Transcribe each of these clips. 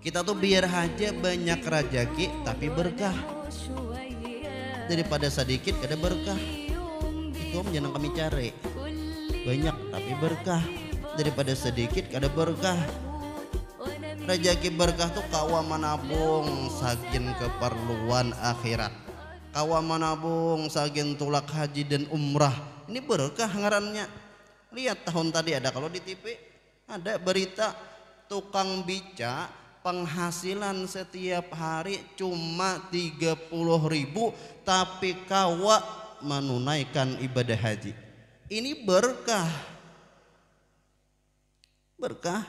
Kita tuh biar aja banyak rajaki tapi berkah. Daripada sedikit ada berkah. Itu jangan kami cari. Banyak tapi berkah. Daripada sedikit ada berkah. Rajaki berkah tuh kawa manabung sakin keperluan akhirat. Kawa manabung sakin tulak haji dan umrah. Ini berkah ngarannya. Lihat tahun tadi ada kalau di TV ada berita tukang bicak penghasilan setiap hari cuma 30 ribu tapi kawa menunaikan ibadah haji ini berkah berkah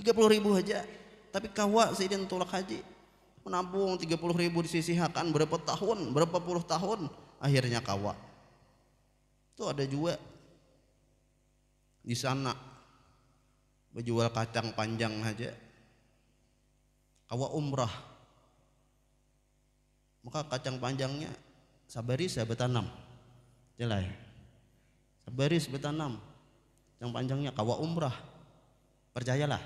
30 ribu aja tapi kawa seidin tolak haji menabung 30 ribu disisihakan berapa tahun berapa puluh tahun akhirnya kawa itu ada juga di sana berjual kacang panjang aja kawa umrah maka kacang panjangnya sabari saya betanam jelai sabari saya betanam yang panjangnya kawa umrah percayalah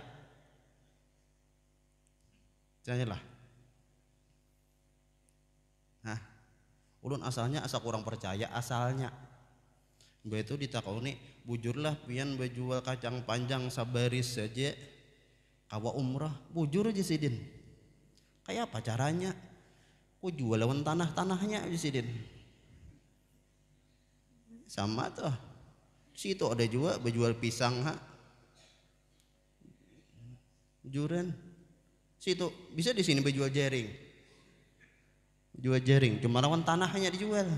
percayalah nah ulun asalnya asal kurang percaya asalnya Mbak itu ditakoni bujurlah pian bejual kacang panjang sabaris saja Awak umrah, bujur aja sidin. Kayak apa caranya? Ku jual lawan tanah-tanahnya aja sidin. Sama tuh. Situ ada juga berjual pisang ha. Juren. Situ bisa di sini berjual jaring. Jual jaring, cuma lawan tanahnya dijual.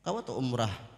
Kau tuh umrah,